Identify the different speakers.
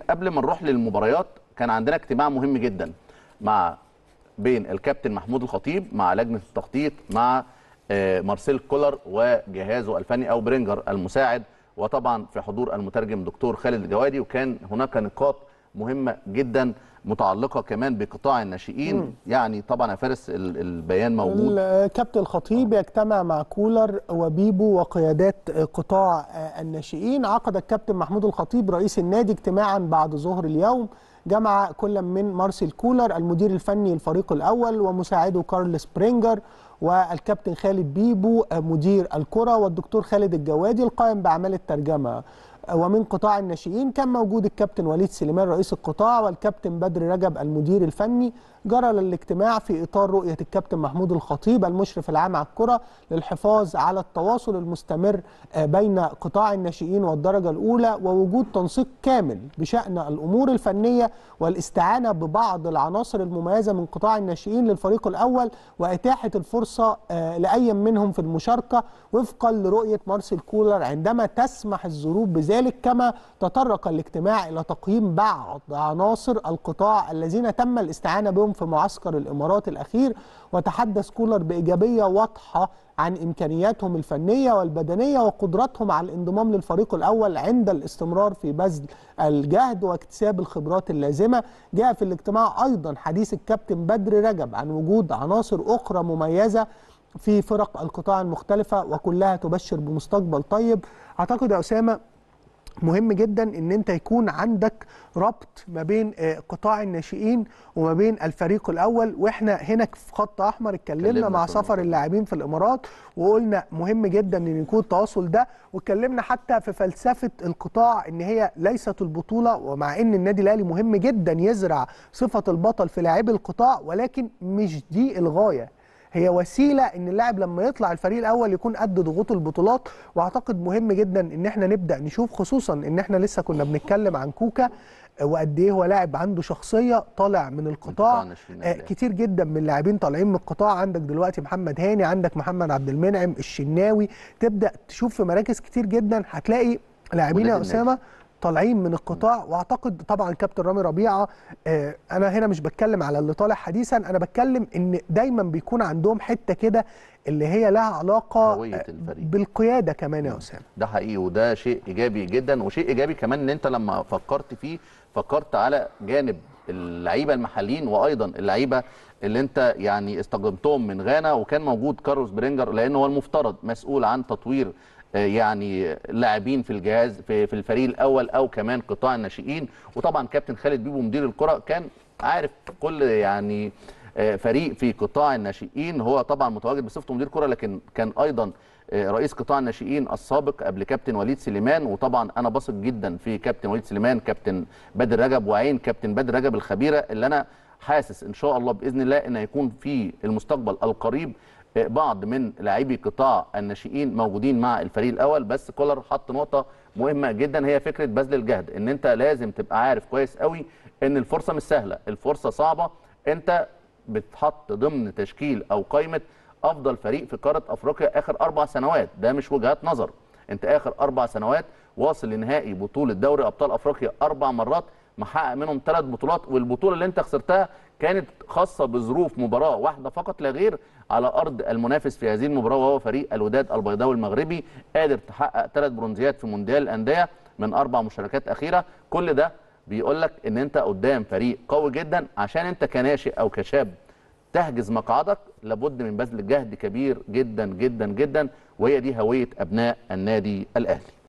Speaker 1: قبل ما نروح للمباريات كان عندنا اجتماع مهم جدا مع بين الكابتن محمود الخطيب مع لجنه التخطيط مع آه، مارسيل كولر وجهازه الفني او برينجر المساعد وطبعا في حضور المترجم دكتور خالد الجوادي وكان هناك نقاط مهمه جدا متعلقه كمان بقطاع الناشئين مم. يعني طبعا يا فارس البيان موجود
Speaker 2: الكابتن الخطيب آه. يجتمع مع كولر وبيبو وقيادات قطاع آه، الناشئين عقد الكابتن محمود الخطيب رئيس النادي اجتماعا بعد ظهر اليوم جمع كل من مارسيل كولر المدير الفني الفريق الأول ومساعده كارل سبرينجر والكابتن خالد بيبو آه، مدير الكرة والدكتور خالد الجوادي القائم بأعمال الترجمة ومن قطاع الناشئين كان موجود الكابتن وليد سليمان رئيس القطاع والكابتن بدر رجب المدير الفني جرى الاجتماع في إطار رؤية الكابتن محمود الخطيب المشرف العام على الكرة للحفاظ على التواصل المستمر آه، بين قطاع الناشئين والدرجة الأولى ووجود تنسيق كامل بشأن الأمور الفنية والاستعانة ببعض العناصر المميزة من قطاع الناشئين للفريق الأول وإتاحة الفرصة آه، لأي منهم في المشاركة وفقا لرؤية مارسيل كولر عندما تسمح الظروف بذلك ذلك كما تطرق الاجتماع إلى تقييم بعض عناصر القطاع الذين تم الاستعانة بهم في معسكر الإمارات الأخير وتحدث كولر بإيجابية واضحة عن إمكانياتهم الفنية والبدنية وقدرتهم على الانضمام للفريق الأول عند الاستمرار في بذل الجهد واكتساب الخبرات اللازمة جاء في الاجتماع أيضا حديث الكابتن بدر رجب عن وجود عناصر أخرى مميزة في فرق القطاع المختلفة وكلها تبشر بمستقبل طيب أعتقد يا أسامة مهم جدا ان انت يكون عندك ربط ما بين آه، قطاع الناشئين وما بين الفريق الاول واحنا هنا في خط احمر اتكلمنا مع سفر اللاعبين في الامارات وقلنا مهم جدا ان يكون التواصل ده واتكلمنا حتى في فلسفه القطاع ان هي ليست البطوله ومع ان النادي الاهلي مهم جدا يزرع صفه البطل في لاعبي القطاع ولكن مش دي الغايه هي وسيله ان اللاعب لما يطلع الفريق الاول يكون قد ضغوط البطولات واعتقد مهم جدا ان احنا نبدا نشوف خصوصا ان احنا لسه كنا بنتكلم عن كوكا آه، وقد ايه هو لاعب عنده شخصيه طالع من القطاع آه، كتير جدا من اللاعبين طالعين من القطاع عندك دلوقتي محمد هاني عندك محمد عبد المنعم الشناوي تبدا تشوف في مراكز كتير جدا هتلاقي لاعبين يا اسامه طالعين من القطاع واعتقد طبعا كابتن رامي ربيعه آه، انا هنا مش بتكلم على اللي طالع حديثا انا بتكلم ان دايما بيكون عندهم حته كده اللي هي لها علاقه آه، هويه الفريق بالقياده كمان يا نعم. اسامه
Speaker 1: ده حقيقي وده شيء ايجابي جدا وشيء ايجابي كمان ان انت لما فكرت فيه فكرت على جانب اللعيبه المحليين وايضا اللعيبه اللي انت يعني استقدمتهم من غانا وكان موجود كارلوس برينجر لان هو المفترض مسؤول عن تطوير يعني لاعبين في الجهاز في, في الفريق الاول او كمان قطاع الناشئين وطبعا كابتن خالد بيبو مدير الكره كان عارف كل يعني آه، فريق في قطاع الناشئين هو طبعا متواجد بصفته مدير كره لكن كان ايضا آه، رئيس قطاع الناشئين السابق قبل كابتن وليد سليمان وطبعا انا بثق جدا في كابتن وليد سليمان كابتن بدر رجب وعين كابتن بدر رجب الخبيره اللي انا حاسس ان شاء الله باذن الله ان هيكون في المستقبل القريب بعض من لاعبي قطاع الناشئين موجودين مع الفريق الاول بس كولر حط نقطه مهمه جدا هي فكره بذل الجهد ان انت لازم تبقى عارف كويس قوي ان الفرصه مش سهله الفرصه صعبه انت بتحط ضمن تشكيل او قائمه افضل فريق في قاره افريقيا اخر اربع سنوات ده مش وجهات نظر انت اخر اربع سنوات واصل لنهائي بطوله دوري ابطال افريقيا اربع مرات محقق منهم ثلاث بطولات والبطوله اللي انت خسرتها كانت خاصه بظروف مباراه واحده فقط لا غير على ارض المنافس في هذه المباراه وهو فريق الوداد البيضاوي المغربي قادر تحقق ثلاث برونزيات في مونديال الانديه من اربع مشاركات اخيره كل ده بيقول لك ان انت قدام فريق قوي جدا عشان انت كناشئ او كشاب تحجز مقعدك لابد من بذل جهد كبير جدا جدا جدا وهي دي هويه ابناء النادي الاهلي